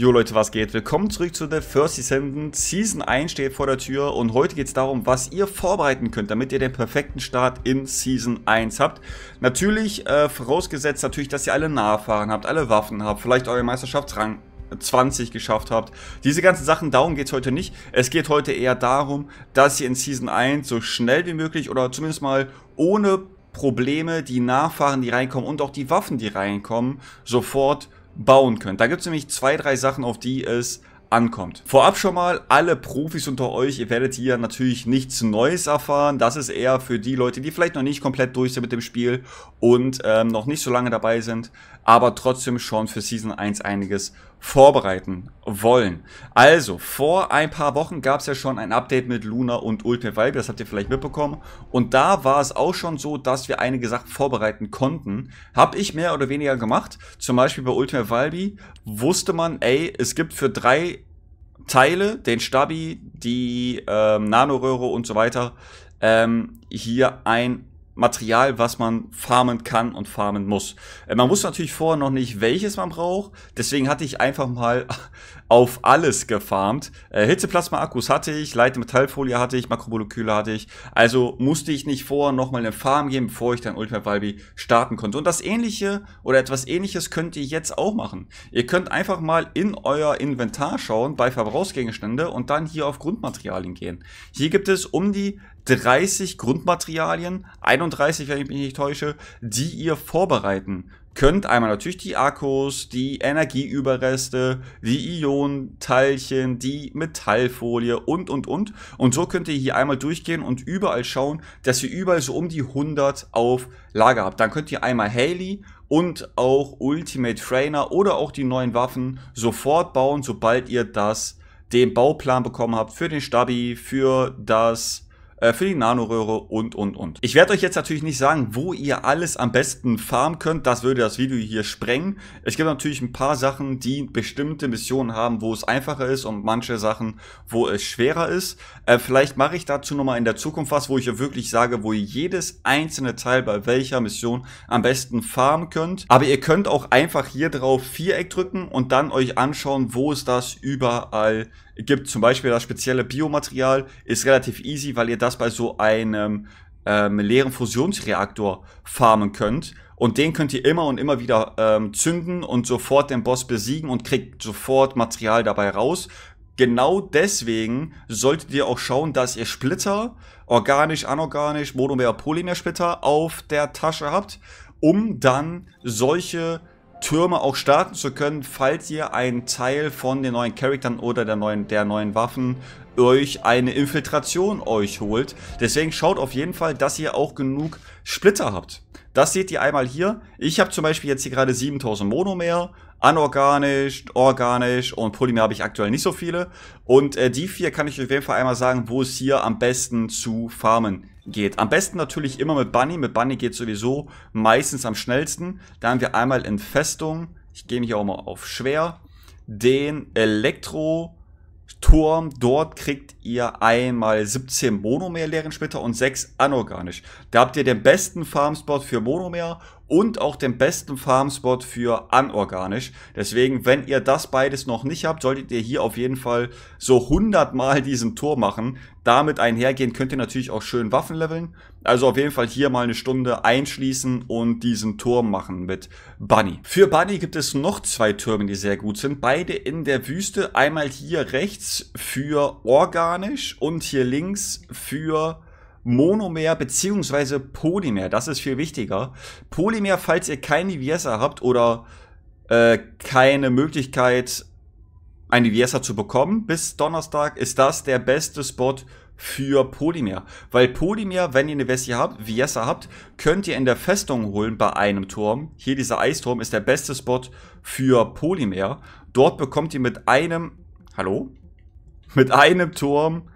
Jo Leute, was geht? Willkommen zurück zu The First Senden. Season 1 steht vor der Tür und heute geht es darum, was ihr vorbereiten könnt, damit ihr den perfekten Start in Season 1 habt. Natürlich, äh, vorausgesetzt natürlich, dass ihr alle Nahfahren habt, alle Waffen habt, vielleicht eure Meisterschaftsrang 20 geschafft habt. Diese ganzen Sachen, darum geht es heute nicht. Es geht heute eher darum, dass ihr in Season 1 so schnell wie möglich oder zumindest mal ohne Probleme die Nachfahren, die reinkommen und auch die Waffen, die reinkommen, sofort bauen könnt. Da gibt es nämlich zwei, drei Sachen, auf die es ankommt. Vorab schon mal, alle Profis unter euch, ihr werdet hier natürlich nichts Neues erfahren. Das ist eher für die Leute, die vielleicht noch nicht komplett durch sind mit dem Spiel und ähm, noch nicht so lange dabei sind, aber trotzdem schon für Season 1 einiges vorbereiten wollen. Also, vor ein paar Wochen gab es ja schon ein Update mit Luna und Ultimate Vibe, das habt ihr vielleicht mitbekommen. Und da war es auch schon so, dass wir einige Sachen vorbereiten konnten. Hab ich mehr oder weniger gemacht. Zum Beispiel bei Ultimate Valby wusste man, ey, es gibt für drei Teile, den Stabi, die ähm, Nanoröhre und so weiter, ähm, hier ein Material, was man farmen kann und farmen muss. Äh, man wusste natürlich vorher noch nicht, welches man braucht. Deswegen hatte ich einfach mal auf alles gefarmt. Äh, Hitzeplasma-Akkus hatte ich, Leite Metallfolie hatte ich, Makromoleküle hatte ich. Also musste ich nicht vorher nochmal eine Farm gehen, bevor ich dann Ultimate Valby starten konnte. Und das ähnliche oder etwas ähnliches könnt ihr jetzt auch machen. Ihr könnt einfach mal in euer Inventar schauen bei Verbrauchsgegenstände und dann hier auf Grundmaterialien gehen. Hier gibt es um die 30 Grundmaterialien, 31, wenn ich mich nicht täusche, die ihr vorbereiten könnt. Einmal natürlich die Akkus, die Energieüberreste, die Ionenteilchen, die Metallfolie und, und, und. Und so könnt ihr hier einmal durchgehen und überall schauen, dass ihr überall so um die 100 auf Lager habt. Dann könnt ihr einmal Haley und auch Ultimate Trainer oder auch die neuen Waffen sofort bauen, sobald ihr das den Bauplan bekommen habt für den Stabi, für das äh, für die Nanoröhre und, und, und. Ich werde euch jetzt natürlich nicht sagen, wo ihr alles am besten farmen könnt. Das würde das Video hier sprengen. Es gibt natürlich ein paar Sachen, die bestimmte Missionen haben, wo es einfacher ist und manche Sachen, wo es schwerer ist. Äh, vielleicht mache ich dazu nochmal in der Zukunft was, wo ich euch wirklich sage, wo ihr jedes einzelne Teil bei welcher Mission am besten farmen könnt. Aber ihr könnt auch einfach hier drauf Viereck drücken und dann euch anschauen, wo es das überall gibt zum Beispiel das spezielle Biomaterial, ist relativ easy, weil ihr das bei so einem ähm, leeren Fusionsreaktor farmen könnt. Und den könnt ihr immer und immer wieder ähm, zünden und sofort den Boss besiegen und kriegt sofort Material dabei raus. Genau deswegen solltet ihr auch schauen, dass ihr Splitter, organisch, anorganisch, monomer, polymere Splitter auf der Tasche habt, um dann solche Türme auch starten zu können, falls ihr einen Teil von den neuen Charaktern oder der neuen, der neuen Waffen euch eine Infiltration euch holt. Deswegen schaut auf jeden Fall, dass ihr auch genug Splitter habt. Das seht ihr einmal hier. Ich habe zum Beispiel jetzt hier gerade 7000 Mono mehr. Anorganisch, organisch und Polymer habe ich aktuell nicht so viele. Und äh, die vier kann ich euch auf jeden Fall einmal sagen, wo es hier am besten zu farmen geht. Am besten natürlich immer mit Bunny. Mit Bunny geht sowieso meistens am schnellsten. Da haben wir einmal in Festung, ich gehe mich auch mal auf schwer, den Elektro Turm. Dort kriegt ihr einmal 17 Monomer-Lehren später und 6 anorganisch. Da habt ihr den besten Farmspot für Monomer und auch den besten Farmspot für anorganisch. Deswegen, wenn ihr das beides noch nicht habt, solltet ihr hier auf jeden Fall so 100 mal diesen Tor machen. Damit einhergehen könnt ihr natürlich auch schön Waffen leveln. Also auf jeden Fall hier mal eine Stunde einschließen und diesen Turm machen mit Bunny. Für Bunny gibt es noch zwei Türme, die sehr gut sind. Beide in der Wüste. Einmal hier rechts für organisch und hier links für Monomer bzw. Polymer. Das ist viel wichtiger. Polymer, falls ihr keine Diviesa habt oder äh, keine Möglichkeit, ein Diviesa zu bekommen, bis Donnerstag ist das der beste Spot für Polymer. Weil Polymer, wenn ihr eine Vessi habt, Viesa habt, könnt ihr in der Festung holen bei einem Turm. Hier dieser Eisturm ist der beste Spot für Polymer. Dort bekommt ihr mit einem, hallo? Mit einem Turm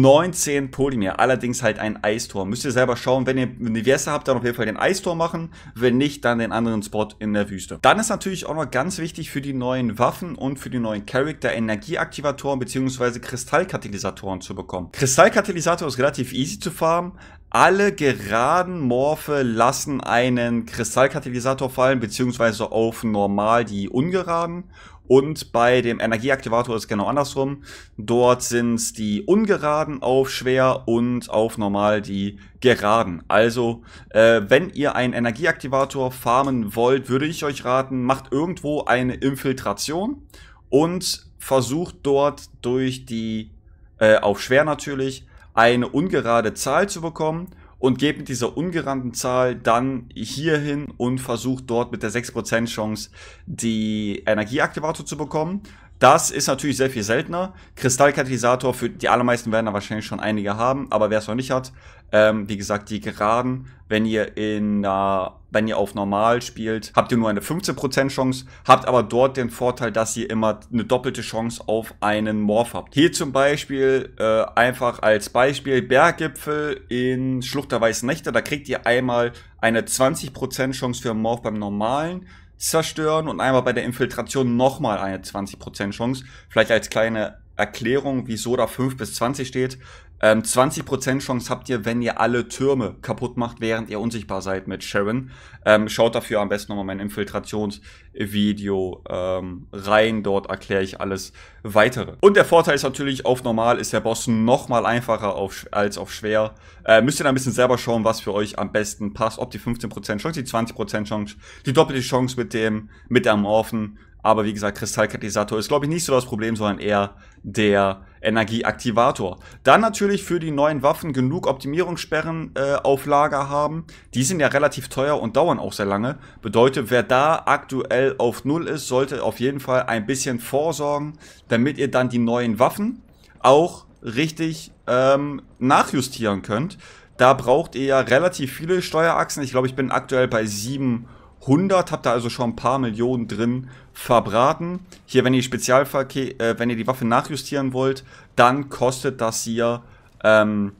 19 Polymer, allerdings halt ein Eistor. Müsst ihr selber schauen, wenn ihr eine Weste habt, dann auf jeden Fall den Eistor machen, wenn nicht, dann den anderen Spot in der Wüste. Dann ist natürlich auch noch ganz wichtig für die neuen Waffen und für die neuen Charakter Energieaktivatoren bzw. Kristallkatalysatoren zu bekommen. Kristallkatalysator ist relativ easy zu farmen, alle geraden Morphe lassen einen Kristallkatalysator fallen, beziehungsweise auf normal die ungeraden. Und bei dem Energieaktivator ist es genau andersrum. Dort sind es die ungeraden auf schwer und auf normal die geraden. Also, äh, wenn ihr einen Energieaktivator farmen wollt, würde ich euch raten, macht irgendwo eine Infiltration und versucht dort durch die, äh, auf schwer natürlich, eine ungerade Zahl zu bekommen und geht mit dieser ungerannten Zahl dann hierhin und versucht dort mit der 6% Chance die Energieaktivator zu bekommen. Das ist natürlich sehr viel seltener. Kristallkatalysator, für die allermeisten werden da wahrscheinlich schon einige haben, aber wer es noch nicht hat, ähm, wie gesagt, die Geraden, wenn ihr in äh, wenn ihr auf normal spielt, habt ihr nur eine 15% Chance, habt aber dort den Vorteil, dass ihr immer eine doppelte Chance auf einen Morph habt. Hier zum Beispiel, äh, einfach als Beispiel, Berggipfel in Schlucht der Weißen Nächte, da kriegt ihr einmal eine 20% Chance für einen Morph beim normalen, zerstören und einmal bei der Infiltration nochmal eine 20% Chance. Vielleicht als kleine Erklärung, wieso da 5 bis 20 steht. Ähm, 20% Chance habt ihr, wenn ihr alle Türme kaputt macht, während ihr unsichtbar seid mit Sharon. Ähm, schaut dafür am besten nochmal mein Infiltrationsvideo ähm, rein. Dort erkläre ich alles weitere. Und der Vorteil ist natürlich, auf normal ist der Boss nochmal einfacher auf, als auf schwer. Äh, müsst ihr dann ein bisschen selber schauen, was für euch am besten passt. Ob die 15% Chance, die 20% Chance, die doppelte Chance mit dem, mit der Morphen. Aber wie gesagt, Kristallkatalysator ist, glaube ich, nicht so das Problem, sondern eher der Energieaktivator. Dann natürlich für die neuen Waffen genug Optimierungssperren äh, auf Lager haben. Die sind ja relativ teuer und dauern auch sehr lange. Bedeutet, wer da aktuell auf Null ist, sollte auf jeden Fall ein bisschen vorsorgen, damit ihr dann die neuen Waffen auch richtig ähm, nachjustieren könnt. Da braucht ihr ja relativ viele Steuerachsen. Ich glaube, ich bin aktuell bei sieben 100, habt ihr also schon ein paar Millionen drin verbraten. Hier, wenn ihr, Spezialverkehr, äh, wenn ihr die Waffe nachjustieren wollt, dann kostet das hier ähm,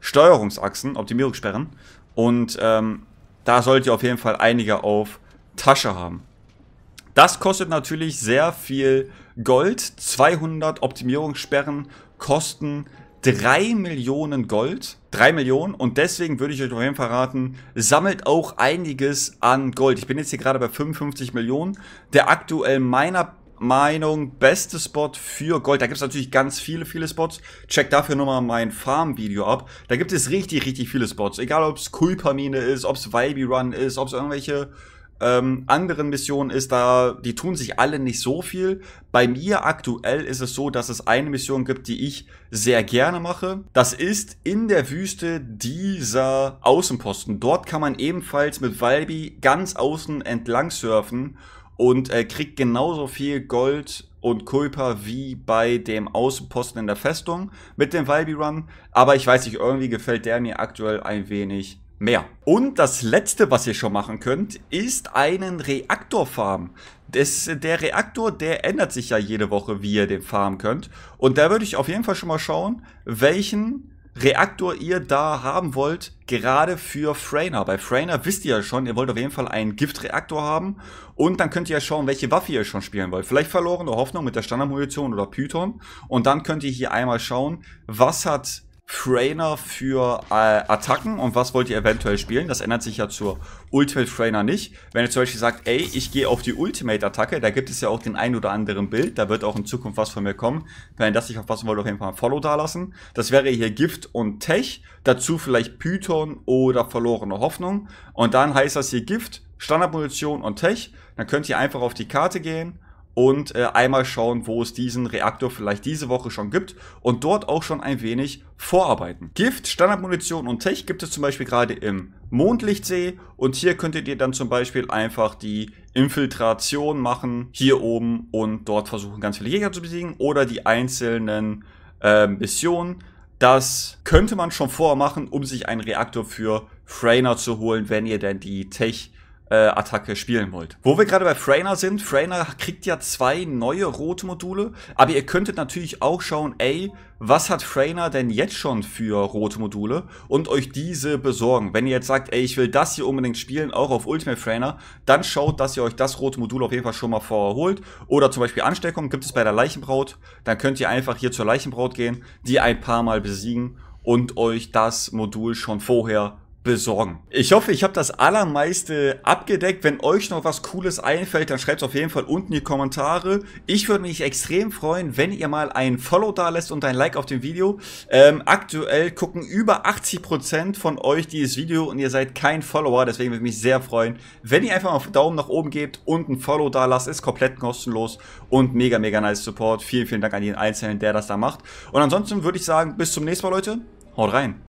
Steuerungsachsen, Optimierungssperren. Und ähm, da solltet ihr auf jeden Fall einige auf Tasche haben. Das kostet natürlich sehr viel Gold. 200 Optimierungssperren kosten 3 Millionen Gold. 3 Millionen. Und deswegen würde ich euch auf jeden Fall raten, sammelt auch einiges an Gold. Ich bin jetzt hier gerade bei 55 Millionen. Der aktuell meiner Meinung beste Spot für Gold. Da gibt es natürlich ganz viele, viele Spots. Checkt dafür nochmal mein Farm-Video ab. Da gibt es richtig, richtig viele Spots. Egal ob es Kulpamine ist, ob es Vibe Run ist, ob es irgendwelche ähm, anderen Missionen ist da, die tun sich alle nicht so viel. Bei mir aktuell ist es so, dass es eine Mission gibt, die ich sehr gerne mache. Das ist in der Wüste dieser Außenposten. Dort kann man ebenfalls mit Valby ganz außen entlang surfen und äh, kriegt genauso viel Gold und Kulpa wie bei dem Außenposten in der Festung mit dem Valby Run. Aber ich weiß nicht, irgendwie gefällt der mir aktuell ein wenig mehr. Und das letzte, was ihr schon machen könnt, ist einen Reaktor farmen. Das, der Reaktor, der ändert sich ja jede Woche, wie ihr den farmen könnt. Und da würde ich auf jeden Fall schon mal schauen, welchen Reaktor ihr da haben wollt, gerade für Frainer. Bei Frainer wisst ihr ja schon, ihr wollt auf jeden Fall einen Giftreaktor haben und dann könnt ihr ja schauen, welche Waffe ihr schon spielen wollt. Vielleicht verlorene Hoffnung mit der Standardmunition oder Python und dann könnt ihr hier einmal schauen, was hat Frainer für äh, Attacken und was wollt ihr eventuell spielen. Das ändert sich ja zur Ultimate Frainer nicht. Wenn ihr zum Beispiel sagt, ey, ich gehe auf die Ultimate-Attacke, da gibt es ja auch den ein oder anderen Bild, da wird auch in Zukunft was von mir kommen. Wenn ihr das nicht aufpassen wollt, auf jeden Fall ein Follow dalassen. Das wäre hier Gift und Tech, dazu vielleicht Python oder verlorene Hoffnung. Und dann heißt das hier Gift, Standardmunition und Tech. Dann könnt ihr einfach auf die Karte gehen und äh, einmal schauen, wo es diesen Reaktor vielleicht diese Woche schon gibt und dort auch schon ein wenig vorarbeiten. Gift, Standardmunition und Tech gibt es zum Beispiel gerade im Mondlichtsee und hier könntet ihr dann zum Beispiel einfach die Infiltration machen, hier oben und dort versuchen ganz viele Jäger zu besiegen oder die einzelnen äh, Missionen. Das könnte man schon vormachen, um sich einen Reaktor für Frainer zu holen, wenn ihr denn die Tech äh, Attacke spielen wollt. Wo wir gerade bei Frainer sind, Frainer kriegt ja zwei neue rote Module, aber ihr könntet natürlich auch schauen, ey, was hat Frainer denn jetzt schon für rote Module und euch diese besorgen. Wenn ihr jetzt sagt, ey, ich will das hier unbedingt spielen, auch auf Ultimate Frainer, dann schaut, dass ihr euch das rote Modul auf jeden Fall schon mal vorholt. Oder zum Beispiel Ansteckung gibt es bei der Leichenbraut, dann könnt ihr einfach hier zur Leichenbraut gehen, die ein paar Mal besiegen und euch das Modul schon vorher besorgen. Ich hoffe, ich habe das allermeiste abgedeckt. Wenn euch noch was Cooles einfällt, dann schreibt es auf jeden Fall unten in die Kommentare. Ich würde mich extrem freuen, wenn ihr mal ein Follow da lässt und ein Like auf dem Video. Ähm, aktuell gucken über 80% von euch dieses Video und ihr seid kein Follower, deswegen würde ich mich sehr freuen, wenn ihr einfach mal einen Daumen nach oben gebt und ein Follow da lasst. Ist komplett kostenlos und mega, mega nice Support. Vielen, vielen Dank an jeden Einzelnen, der das da macht. Und ansonsten würde ich sagen, bis zum nächsten Mal, Leute. Haut rein.